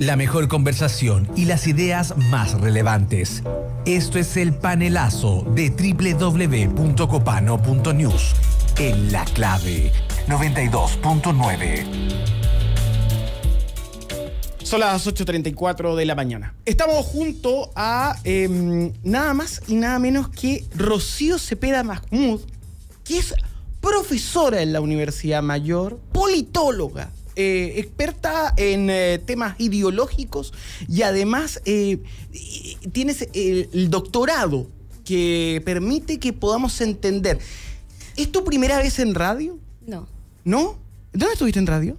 la mejor conversación y las ideas más relevantes. Esto es el panelazo de www.copano.news en la clave 92.9. Son las 8.34 de la mañana. Estamos junto a em, nada más y nada menos que Rocío Cepeda Mahmoud, que es profesora en la Universidad Mayor, politóloga, eh, experta en eh, temas ideológicos y además eh, tienes el, el doctorado que permite que podamos entender. ¿Es tu primera vez en radio? No. ¿No? ¿Dónde estuviste en radio?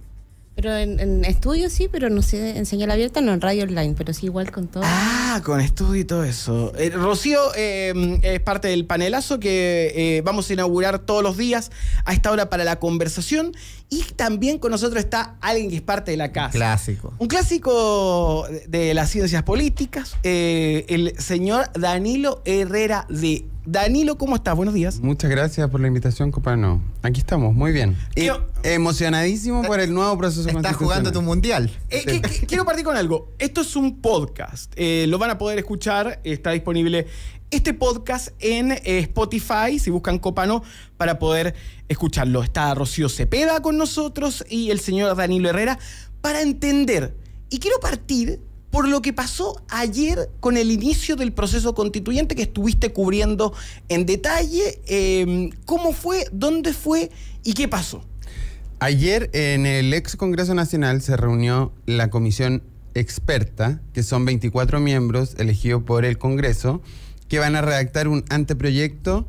Pero en, estudio sí, pero no sé, en señal abierta no, en radio online, pero sí igual con todo. Ah, con estudio y todo eso. Eh, Rocío em, es parte del panelazo que eh, vamos a inaugurar todos los días a esta hora para la conversación. Y también con nosotros está alguien que es parte de la casa. clásico. Un clásico de las ciencias políticas, eh, el señor Danilo Herrera de Danilo, ¿cómo estás? Buenos días. Muchas gracias por la invitación, Copano. Aquí estamos, muy bien. Eh, emocionadísimo por el nuevo proceso Estás jugando tu mundial. Eh, quiero partir con algo. Esto es un podcast. Eh, lo van a poder escuchar. Está disponible este podcast en Spotify, si buscan Copano, para poder escucharlo. Está Rocío Cepeda con nosotros y el señor Danilo Herrera para entender. Y quiero partir por lo que pasó ayer con el inicio del proceso constituyente que estuviste cubriendo en detalle. Em, ¿Cómo fue? ¿Dónde fue? ¿Y qué pasó? Ayer en el ex Congreso Nacional se reunió la comisión experta, que son 24 miembros elegidos por el Congreso, que van a redactar un anteproyecto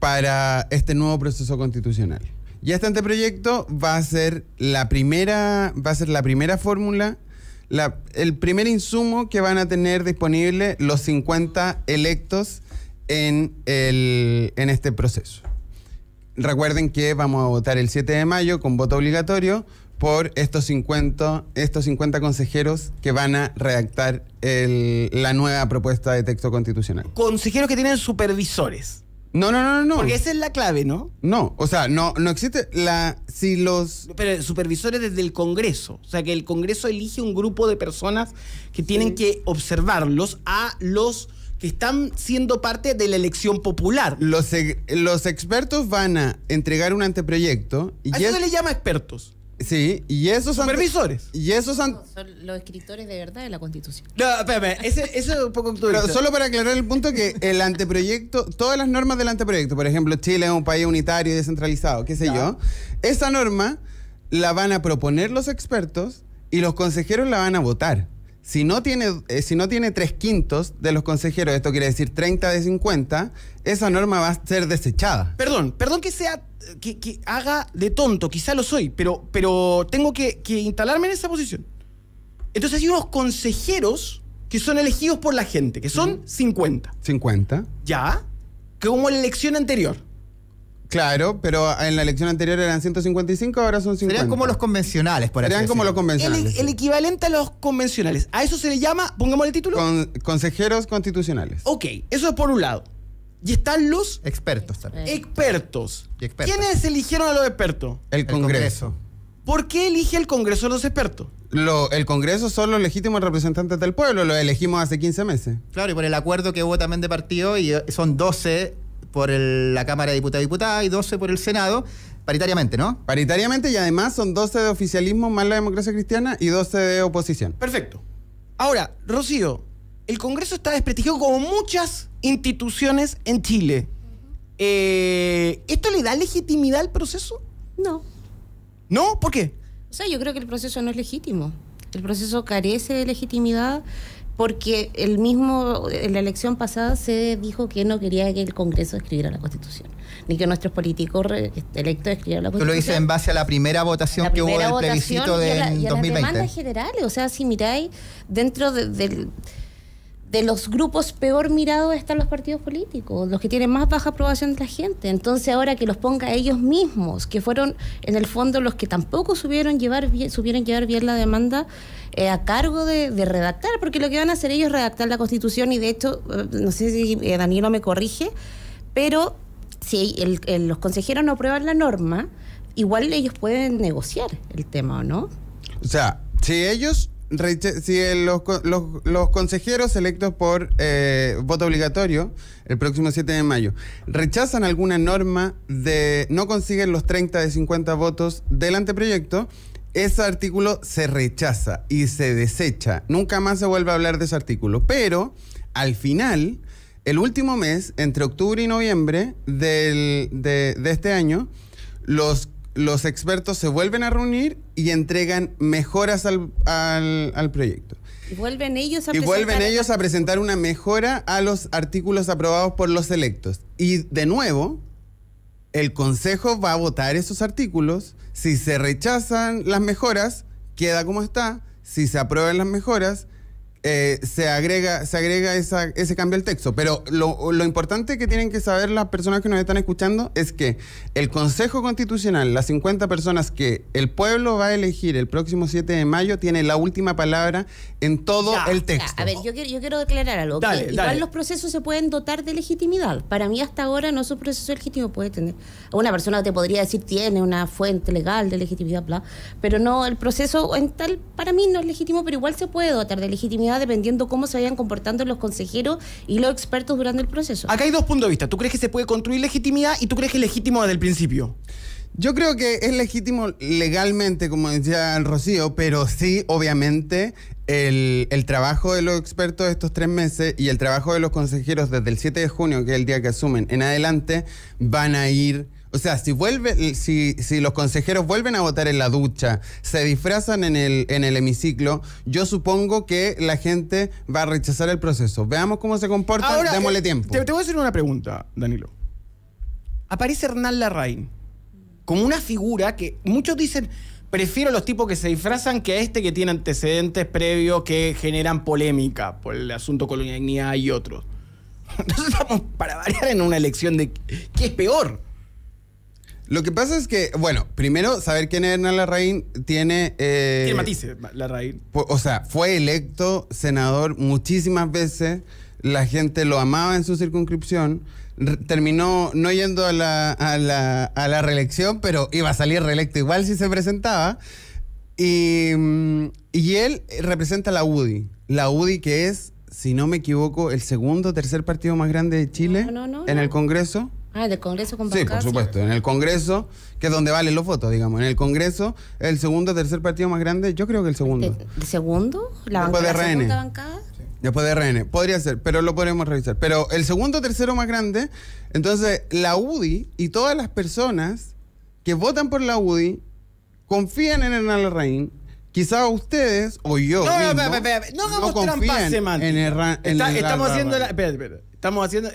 para este nuevo proceso constitucional. Y este anteproyecto va a ser la primera, va a ser la primera fórmula el primer insumo que van a tener disponible los 50 electos en, este proceso. Recuerden que vamos a votar el 7 de mayo con voto obligatorio por estos 50, estos consejeros que van a redactar la nueva propuesta de texto constitucional. Consejeros que tienen supervisores. No, no, no, no. Porque esa es la clave, ¿no? No, o sea, no, no existe la. Si los. supervisores desde el Congreso. O sea, que el Congreso elige un grupo de personas que tienen que observarlos a los que están siendo parte de la elección popular. Los, e, los expertos van a entregar un anteproyecto. Y ¿A ya... se le llama expertos? Sí, y esos supervisores. Y esos son los escritores de verdad de la Constitución. No, espérame, eso es un poco solo para aclarar el punto que el anteproyecto, todas las normas del anteproyecto, por ejemplo, Chile es un país unitario y descentralizado, qué sé yo, esa norma la van a proponer los expertos y los consejeros la van a votar. Si no, tiene, eh, si no tiene tres quintos de los consejeros, esto quiere decir 30 de 50, esa norma va a ser desechada. Perdón, perdón que sea que, haga de tonto, quizá lo soy, pero, pero tengo que, instalarme en esa posición. Entonces hay unos consejeros que son elegidos por la gente, que son 50. 50. Ya, como la elección anterior. Claro, pero en la elección anterior eran 155, ahora son 50. Serían como los convencionales, por Serían como los convencionales. El, equivalente a los convencionales. A eso se le llama, ¿Pongamos el título. consejeros constitucionales. Ok, eso es por un lado. Y están los... Expertos también. Expertos. ¿Quiénes eligieron a los expertos? El Congreso. ¿Por qué elige el Congreso a los expertos? Lo, el Congreso son los legítimos representantes del pueblo, lo elegimos hace 15 meses. Claro, y por el acuerdo que hubo también de partido, y eh, son 12 por la Cámara de Diputados y Diputadas y 12 por el Senado, paritariamente, ¿no? Paritariamente y además son 12 de oficialismo más la democracia cristiana y 12 de oposición. Perfecto. Ahora, Rocío, el Congreso está desprestigiado como muchas instituciones en Chile. Eh, ¿Esto le da legitimidad al proceso? No. ¿No? ¿Por qué? O sea, yo creo que el proceso no es legítimo. El proceso carece de legitimidad porque el mismo, en la elección pasada se dijo que no quería que el Congreso escribiera la Constitución, ni que nuestros políticos electos escribieran la Constitución. Tú lo dices en base a la primera votación que hubo del plebiscito del 2020. Y a, la, las demandas generales, o sea, si miráis dentro del de los grupos peor mirados están los partidos políticos, los que tienen más baja aprobación de la gente. Entonces ahora que los ponga ellos mismos, que fueron en el fondo los que tampoco supieron llevar bien, llevar bien la demanda eh, a cargo de, redactar, porque lo que van a hacer ellos es redactar la constitución y de hecho, eh, no sé si eh, Danilo me corrige, pero si los consejeros no aprueban la norma, igual ellos pueden negociar el tema, ¿o no? O sea, si ellos si los, los, consejeros electos por eh, voto obligatorio el próximo 7 de mayo rechazan alguna norma de no consiguen los 30 de 50 votos del anteproyecto, ese artículo se rechaza y se desecha. Nunca más se vuelve a hablar de ese artículo. Pero al final, el último mes, entre octubre y noviembre de, de este año, los los expertos se vuelven a reunir y entregan mejoras al, proyecto. Y vuelven ellos a y vuelven ellos a presentar una mejora a los artículos aprobados por los electos. Y de nuevo, el Consejo va a votar esos artículos. Si se rechazan las mejoras, queda como está. Si se aprueban las mejoras, eh, se agrega, se agrega ese cambio al texto. Pero lo, importante que tienen que saber las personas que nos están escuchando es que el Consejo Constitucional, las 50 personas que el pueblo va a elegir el próximo 7 de mayo, tiene la última palabra en todo el texto. a ver, yo quiero, yo declarar algo. igual los procesos se pueden dotar de legitimidad. Para mí hasta ahora no es un proceso legítimo. Puede tener, una persona te podría decir tiene una fuente legal de legitimidad, bla, pero no, el proceso en tal para mí no es legítimo, pero igual se puede dotar de legitimidad dependiendo cómo se vayan comportando los consejeros y los expertos durante el proceso. Acá hay dos puntos de vista. ¿Tú crees que se puede construir legitimidad y tú crees que es legítimo desde el principio? Yo creo que es legítimo legalmente, como decía el Rocío, pero sí, obviamente, el, el, trabajo de los expertos de estos tres meses y el trabajo de los consejeros desde el 7 de junio, que es el día que asumen, en adelante, van a ir o sea, si, vuelve, si, los consejeros vuelven a votar en la ducha, se disfrazan en el, en el hemiciclo, yo supongo que la gente va a rechazar el proceso. Veamos cómo se comporta, démosle eh, tiempo. Te, voy a hacer una pregunta, Danilo. Aparece Hernán Larraín como una figura que muchos dicen, prefiero los tipos que se disfrazan que a este que tiene antecedentes previos que generan polémica por el asunto colonialidad y otros. Entonces estamos para variar en una elección de qué es peor lo que pasa es que, bueno, primero saber quién es Hernán Larraín tiene... Eh, matice matices, Larraín. O sea, fue electo senador muchísimas veces, la gente lo amaba en su circunscripción, terminó no yendo a la, a la, a la reelección, pero iba a salir reelecto igual si se presentaba. Y, mm, él representa la UDI, la UDI que es, si no me equivoco, el segundo o tercer partido más grande de Chile en el Congreso. Ah, Congreso con Sí, por supuesto. En el Congreso, que es donde valen los votos, digamos. En el Congreso, el segundo, tercer partido más grande, yo creo que el segundo. ¿El segundo? ¿La, Después bancada, de RN. Después de RN. Podría ser, pero lo podemos revisar. Pero el segundo, tercero más grande, entonces la UDI y todas las personas que votan por la UDI confían en Hernán Larraín, Quizá ustedes o yo. No, mismo, no, no, no, no, no, no, no, no, no, no, no, Estamos haciendo.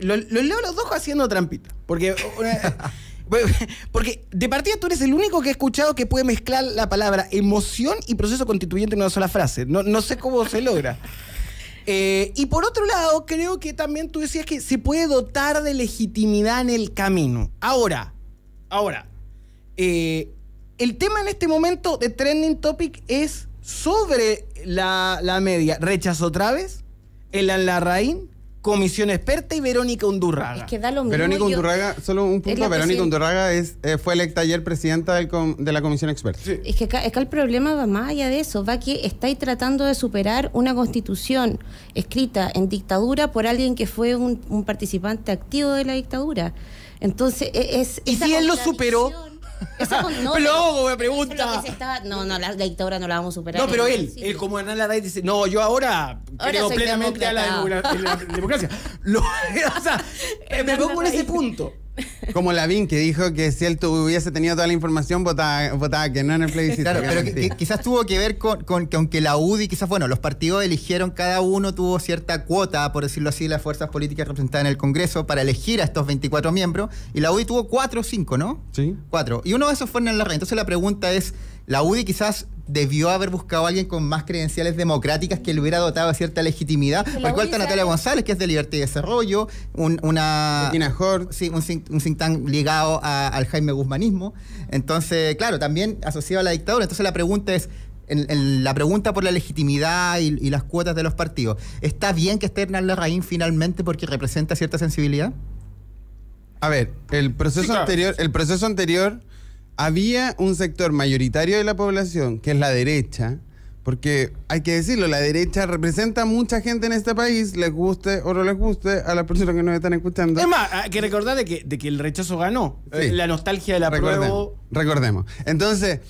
lo, leo los dos haciendo trampita. Porque. Eh, eh, porque de partida tú eres el único que he escuchado que puede mezclar la palabra emoción y proceso constituyente en una sola frase. No, no sé cómo se logra. Eh, y por otro lado, creo que también tú decías que se puede dotar de legitimidad en el camino. Ahora, ahora, el tema en este momento de Trending Topic es sobre la, la media. ¿Rechazo otra vez? ¿El Alarraín? comisión experta y Verónica Undurraga. que da Verónica Undurraga, solo un punto, Verónica Undurraga es, eh, fue electa ayer presidenta de la comisión experta. Es que el problema va más allá de eso, va que estáis tratando de superar una constitución escrita en dictadura por alguien que fue un, participante activo de la dictadura. Entonces, e, es ¿Y si él lo superó? Esa, no, me pregunta. estaba, no, no, la, dictadura no la vamos a superar. No, pero él, él como Hernán Larraín dice, no, yo ahora, creo plenamente a la, democracia. o sea, me pongo en ese punto. Como Lavín, que dijo que si él hubiese tenido toda la información, votaba, que no en el plebiscito. Claro, pero quizás tuvo que ver con, que aunque la UDI, quizás, bueno, los partidos eligieron, cada uno tuvo cierta cuota, por decirlo así, de las fuerzas políticas representadas en el Congreso para elegir a estos 24 miembros, y la UDI tuvo cuatro o cinco, ¿no? Sí. Cuatro. Y uno de esos fue la red Entonces la pregunta es, la UDI quizás debió haber buscado a alguien con más credenciales democráticas que le hubiera dotado cierta legitimidad. Por pues cual está Natalia González, que es de Libertad y Desarrollo, un, una, Sí, un, un, ligado al Jaime Guzmanismo. Entonces, claro, también asociado a la dictadura. Entonces la pregunta es, la pregunta por la legitimidad y, las cuotas de los partidos, ¿está bien que esté Hernán Larraín finalmente porque representa cierta sensibilidad? A ver, el proceso anterior, el proceso anterior había un sector mayoritario de la población, que es la derecha, porque hay que decirlo, la derecha representa mucha gente en este país, les guste o no les guste a las personas que nos están escuchando. Es más, hay ah, que recordar de que, el rechazo ganó. La nostalgia de la prueba... Recordemos. Entonces,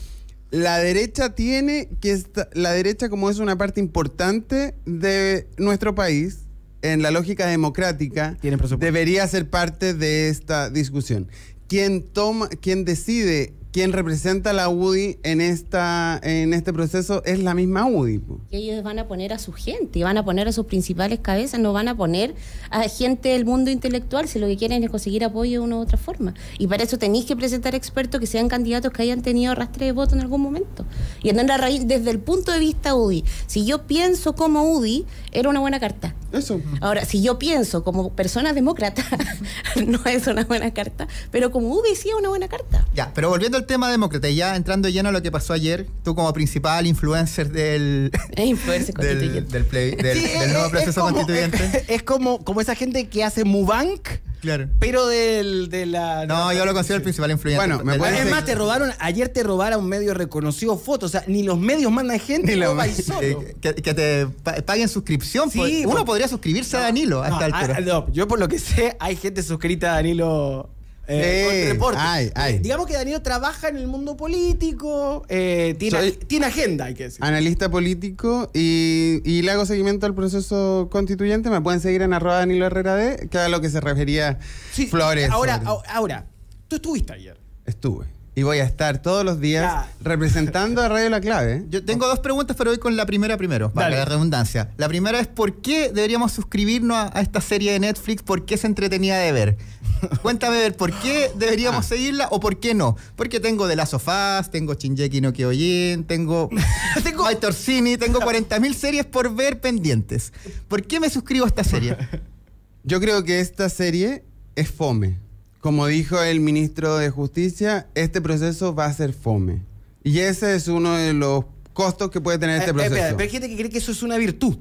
la derecha tiene que... estar... la derecha como es una parte importante de nuestro país, en la lógica democrática, debería ser parte de esta discusión quien toma, quien decide, quién representa a la UDI en esta, en este proceso es la misma UDI. ellos van a poner a su gente, van a poner a sus principales cabezas, no van a poner a gente del mundo intelectual, si lo que quieren es conseguir apoyo de una u otra forma. Y para eso tenéis que presentar expertos que sean candidatos que hayan tenido rastre de voto en algún momento. Y en raíz, desde el punto de vista UDI, si yo pienso como UDI, era una buena carta Ahora, si yo pienso como persona demócrata, no es una buena carta, pero como UBI sí es una buena carta. Ya, pero volviendo al tema demócrata, y ya entrando lleno a lo que pasó ayer, tú como principal influencer del. del, del, nuevo proceso constituyente. Es como, como esa gente que hace Mubank Claro. Pero del, de la. No, yo lo considero el principal influyente. Bueno, me Además, te robaron, ayer te robaron un medio reconocido fotos. O sea, ni los medios mandan gente, ni eh, Que, te paguen suscripción. Sí, pues, uno podría suscribirse a Danilo a esta ah, altura. Ah, yo por lo que sé, hay gente suscrita a Danilo eh, eh, digamos que Danilo trabaja en el mundo político, eh, tiene, agenda, hay que decir. Analista político y, le hago seguimiento al proceso constituyente. Me pueden seguir en arroba Danilo Herrera D, que a lo que se refería Flores. Ahora, ahora, tú estuviste ayer. Estuve. Y voy a estar todos los días representando a Radio La Clave. Yo tengo dos preguntas, pero voy con la primera primero, para la redundancia. La primera es: ¿por qué deberíamos suscribirnos a, esta serie de Netflix? ¿Por qué es entretenida de ver? Cuéntame ver por qué deberíamos ah. seguirla o por qué no. Porque tengo De la Sofás, tengo Shinjeki no Kyojin, tengo, tengo My Torsini, tengo 40.000 series por ver pendientes. ¿Por qué me suscribo a esta serie? Yo creo que esta serie es fome. Como dijo el ministro de Justicia, este proceso va a ser fome. Y ese es uno de los costos que puede tener este eh, proceso. Espera, pero hay gente que cree que eso es una virtud.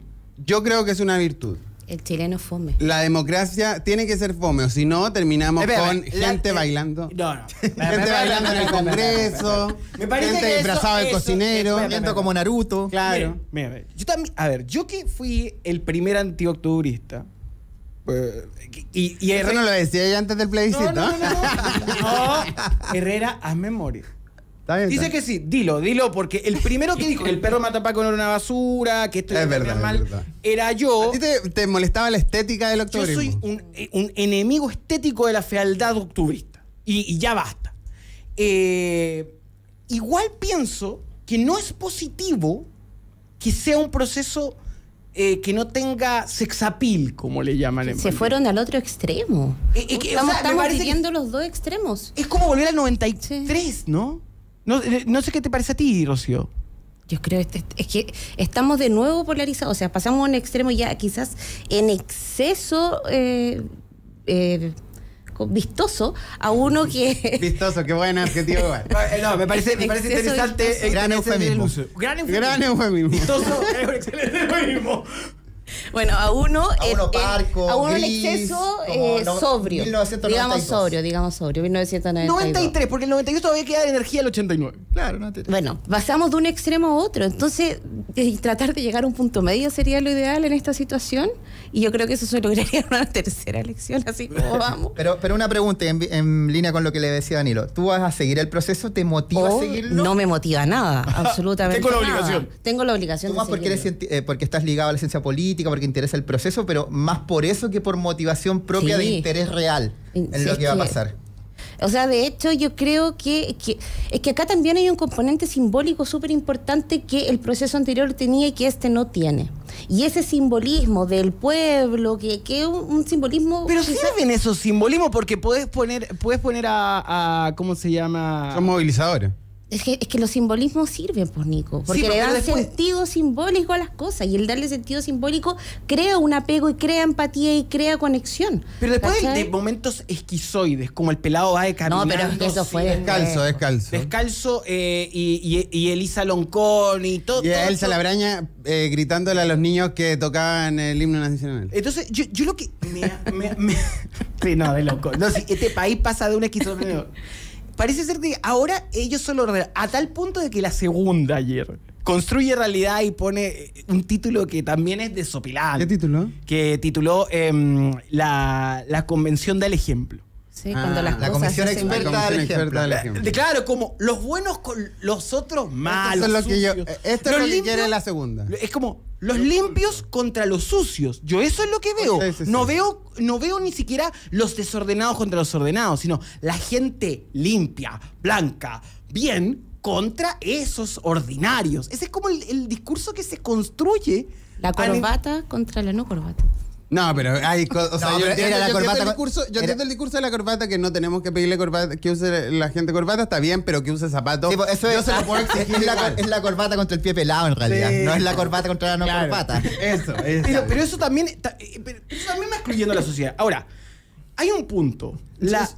Yo creo que es una virtud. El chileno fome. La democracia tiene que ser fome, o si no, terminamos con gente bailando. No, no. gente bailando en el Congreso. Me parece gente de cocinero. Viendo como Naruto. Claro. a ver, yo que fui el primer antioctubrista. Eh, y, y, Eso no lo decía yo antes del plebiscito. No, no, no, no. ¿ah? Herrera, haz memoria. Dice que sí, dilo, dilo, porque el primero que dijo que el perro matapaco no era una basura, que esto es verdad, normal, era yo. ¿A ti te, molestaba la estética del octubre? Yo soy eh, un, enemigo estético de la fealdad octubrista. Y, ya basta. Eh, igual pienso que no es positivo que sea un proceso eh, que no tenga sexapil, como le llaman en Se fueron al otro extremo. estamos, viviendo los dos extremos. Es como volver al 93, ¿no? No, eh, no sé qué te parece a ti, Rocío. Yo creo que este, este, es que estamos de nuevo polarizados, o sea, pasamos a un extremo ya quizás en exceso eh, eh, vistoso a uno que... Vistoso, qué buen adjetivo No, me parece, me parece interesante. Gran eufemismo. Gran eufemismo. Gran eufemismo. Vistoso, es un excelente eufemismo. Bueno, a uno, a uno, parco, a uno gris, exceso sobrio. Digamos sobrio, digamos sobrio, 1992. 93, porque el 92 todavía queda de energía el 89. Claro, no Bueno, pasamos de un extremo a otro. Entonces, tratar de llegar a un punto medio sería lo ideal en esta situación. Y yo creo que eso se lograría en una tercera elección, así como vamos. pero, pero una pregunta en, línea con lo que le decía Danilo. ¿Tú vas a seguir el proceso? ¿Te motiva a oh, seguirlo? No me motiva nada, absolutamente. Tengo la obligación. Tengo la obligación. Tú de porque, eh, porque estás ligado a la ciencia política porque interesa el proceso, pero más por eso que por motivación propia de interés real en lo que va a pasar. O sea, de hecho, yo creo que, es que acá también hay un componente simbólico súper importante que el proceso anterior tenía y que este no tiene. Y ese simbolismo del pueblo, que es un, simbolismo. Pero sirven esos simbolismos porque puedes poner, puedes poner a, a. ¿Cómo se llama? Son movilizadores. Es que, es que los simbolismos sirven, por pues, Nico, porque le dan sentido simbólico a las cosas y el darle sentido simbólico crea un apego y crea empatía y crea conexión. Pero después de, momentos esquizoides, como el pelado va de caminando. No, pero fue. descalzo, descalzo. Descalzo eh, y, y, y, Elisa Loncón y todo. Y Elsa Labraña eh, gritándole a los niños que tocaban el himno nacional. Entonces, yo, yo lo que. sí, no, de loco. este país pasa de un esquizo parece ser que ahora ellos solo a tal punto de que la segunda ayer construye realidad y pone eh, un título que también es desopilado. ¿Qué título? Que tituló em, la, la, convención del ejemplo. Ah, las la comisión experta, claro, como los buenos con los otros malos. Esto es lo que, yo, esto quiere la segunda. Es como los limpios contra los sucios. Yo eso es lo que veo. no veo no veo ni siquiera los desordenados contra los ordenados, sino la gente limpia, blanca, bien contra esos ordinarios. Ese es como el, discurso que se construye. La corbata contra la no corbata. No, pero hay cosas. yo, entiendo, el discurso, de la corbata que no tenemos que pedirle corbata, que use la gente corbata, está bien, pero que use zapatos. eso es, es, la, corbata contra el pie pelado en realidad. No es la corbata contra la no corbata. Eso, Pero, eso también eh, pero eso también va excluyendo la sociedad. Ahora, hay un punto.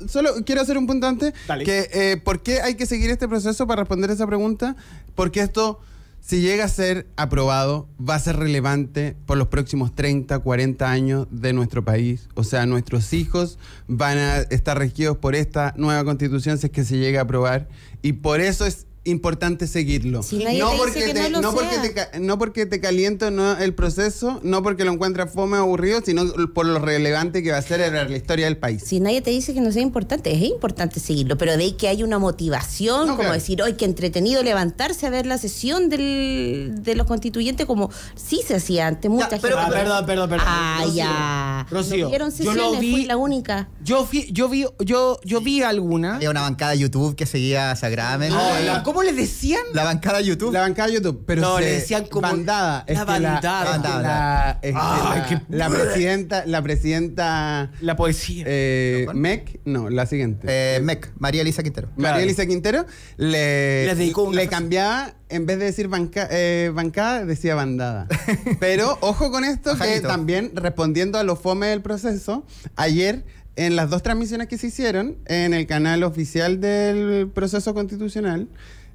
Solo quiero hacer un punto antes. Dale. Que, eh, ¿Por qué hay que seguir este proceso para responder esa pregunta? Porque esto si llega a ser aprobado, va a ser relevante por los próximos 30, 40 años de nuestro país. O sea, nuestros hijos van a estar regidos por esta nueva constitución si es que se llega a aprobar. Y por eso es importante seguirlo. no, porque te, caliento no, el proceso, no porque lo encuentras fome o aburrido, sino por lo relevante que va a ser la historia del país. Si nadie te dice que no sea importante, es importante seguirlo, pero de ahí que hay una motivación, como decir, hoy que entretenido levantarse a ver la sesión de los constituyentes, como sí se hacía antes, mucha gente. Ah, pero, perdón, perdón, perdón. Ah, ya. yo vi, la única. Yo, fui, yo, vi, yo, vi alguna. Había una bancada de YouTube que seguía a Sagrada. ¿Cómo le decían? La bancada YouTube. La bancada YouTube. Pero le decían como. Bandada. La este, bandada. La, este, presidenta. La presidenta. La poesía. Eh, Mec, no, la siguiente. Eh, Mec, María Elisa Quintero. María Elisa Quintero le, cambiaba, en vez de decir eh, bancada, decía bandada. Pero ojo con esto, que también respondiendo a los fomes del proceso, ayer en las dos transmisiones que se hicieron en el canal oficial del proceso constitucional,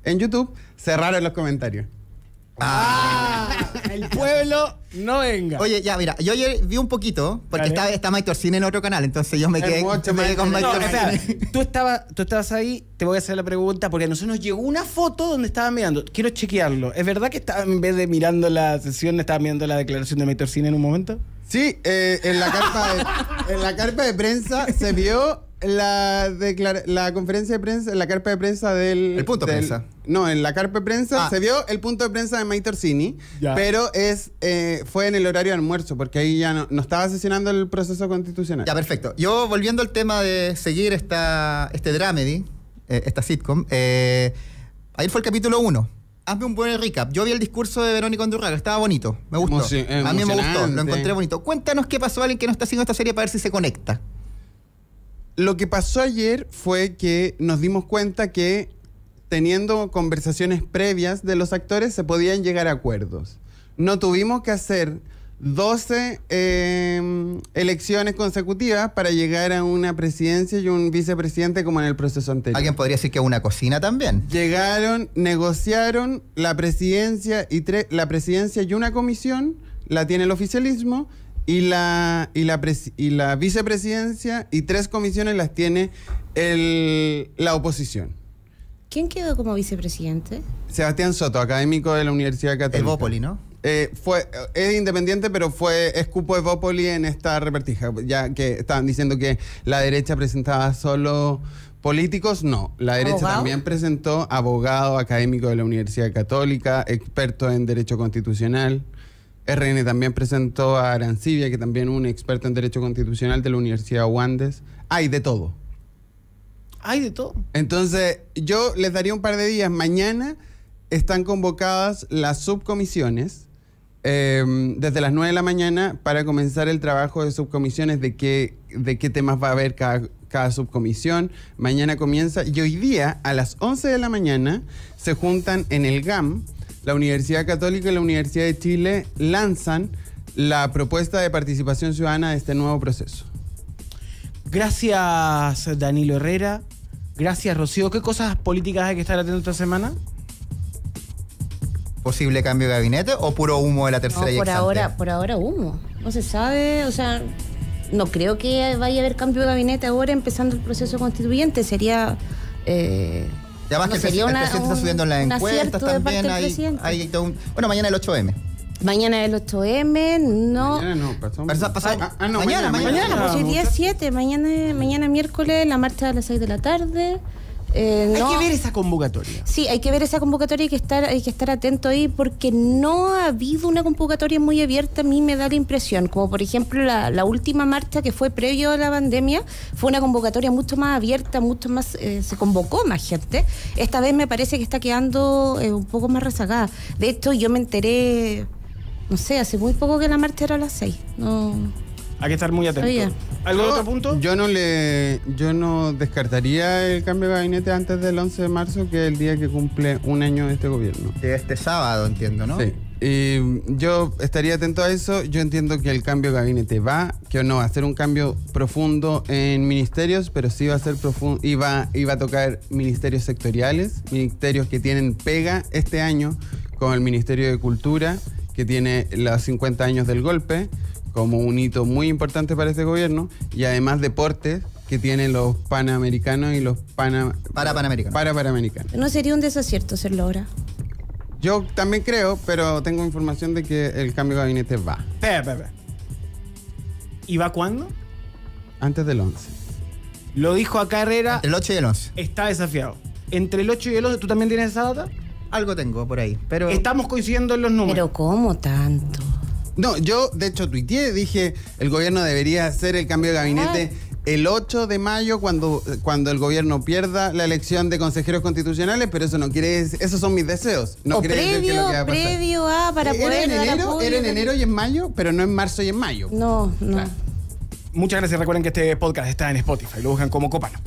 en YouTube, cerraron los comentarios. Ah, el pueblo no venga. Oye, ya, mira, yo vi un poquito, porque está, está Mike en otro canal, entonces yo me quedé, con Mike tú, estabas, tú estabas ahí, te voy a hacer la pregunta, porque a nosotros nos llegó una foto donde estaba mirando. Quiero chequearlo. ¿Es verdad que estaba, en vez de mirando la sesión, estaba mirando la declaración de Mike Torcine en un momento? Sí, eh, en, la carpa en la carta de prensa se vio la, la conferencia de prensa, en la carpa de prensa del... El punto de prensa. No, en la carpa de prensa ah. se vio el punto de prensa de May Torsini, pero es, eh, fue en el horario de almuerzo, porque ahí ya no, estaba sesionando el proceso constitucional. Ya, perfecto. Yo, volviendo al tema de seguir esta, este dramedy, eh, esta sitcom, eh, ahí fue el capítulo 1. Hazme un buen recap. Yo vi el discurso de Verónica Andurraga, estaba bonito, me gustó. a mí me gustó, lo encontré bonito. Cuéntanos qué pasó a alguien que no está haciendo esta serie para ver si se conecta. Lo que pasó ayer fue que nos dimos cuenta que teniendo conversaciones previas de los actores se podían llegar a acuerdos. No tuvimos que hacer 12 em, elecciones consecutivas para llegar a una presidencia y un vicepresidente como en el proceso anterior. Alguien podría decir que una cocina también. Llegaron, negociaron la presidencia y la presidencia y una comisión, la tiene el oficialismo y la, y la, vicepresidencia y tres comisiones las tiene la oposición. ¿Quién quedó como vicepresidente? Sebastián Soto, académico de la Universidad Católica. Evópoli, ¿no? Eh, fue, es independiente, pero fue escupo Evópoli en esta repartija, ya que estaban diciendo que la derecha presentaba solo políticos, no. La derecha también presentó abogado académico de la Universidad Católica, experto en derecho constitucional. RN también presentó a Arancibia, que también es un experto en Derecho Constitucional de la Universidad Guandes. Hay de todo. Hay de todo. Entonces, yo les daría un par de días. Mañana están convocadas las subcomisiones em, desde las 9 de la mañana para comenzar el trabajo de subcomisiones, de qué, de qué temas va a haber cada, cada subcomisión. Mañana comienza y hoy día a las 11 de la mañana se juntan en el GAM la Universidad Católica y la Universidad de Chile lanzan la propuesta de participación ciudadana de este nuevo proceso. Gracias, Danilo Herrera. Gracias, Rocío. ¿Qué cosas políticas hay que estar atentos esta semana? ¿Posible cambio de gabinete o puro humo de la tercera no, por ahora, por ahora humo. No se sabe, o sea, no creo que vaya a haber cambio de gabinete ahora empezando el proceso constituyente. Sería eh, Además no que el, sería el un, está subiendo en las encuestas también. Hay, hay un, bueno, mañana el 8M. Mañana el 8M, no. Mañana no, pasó, ah, ah, no mañana, mañana. mañana, mañana, pues hoy ah, 7, mañana, mañana miércoles, la marcha a las 6 de la tarde. Eh, hay que ver esa convocatoria. Sí, hay que ver esa convocatoria y que estar, hay que estar atento ahí porque no ha habido una convocatoria muy abierta, a mí me da la impresión. Como por ejemplo la, última marcha que fue previo a la pandemia, fue una convocatoria mucho más abierta, mucho más, eh, se convocó más gente. Esta vez me parece que está quedando eh, un poco más rezagada. De esto yo me enteré, no sé, hace muy poco que la marcha era a las seis. No hay que estar muy atento. ¿Algo de otro punto? Yo no le yo no descartaría el cambio de gabinete antes del 11 de marzo, que es el día que cumple un año de este gobierno. este sábado, entiendo, ¿no? Sí. Y yo estaría atento a eso. Yo entiendo que el cambio de gabinete va, que no va a ser un cambio profundo en ministerios, pero sí va a ser profundo y va, a tocar ministerios sectoriales, ministerios que tienen pega este año, con el Ministerio de Cultura, que tiene los 50 años del golpe como un hito muy importante para este gobierno y además deportes que tienen los panamericanos y los para panamericanos. Para panamericanos. ¿No sería un desacierto hacerlo ahora? Yo también creo, pero tengo información de que el cambio de gabinete va. ¿Y va cuándo? Antes del 11. Lo dijo acá Herrera. el 8 y el 11. Está desafiado. Entre el 8 y el 11, ¿tú también tienes esa data? Algo tengo por ahí, pero... Estamos coincidiendo en los números. Pero ¿cómo tanto? No, yo de hecho tuiteé, dije, el gobierno debería hacer el cambio de gabinete ah. el 8 de mayo cuando, cuando el gobierno pierda la elección de consejeros constitucionales, pero eso no quiere decir, esos son mis deseos. No quiere decir que lo que va previo a para poder en enero, era en enero y en mayo, pero no en marzo y en mayo. No, no. Muchas gracias. Recuerden que este podcast está en Spotify. Lo buscan como Copano.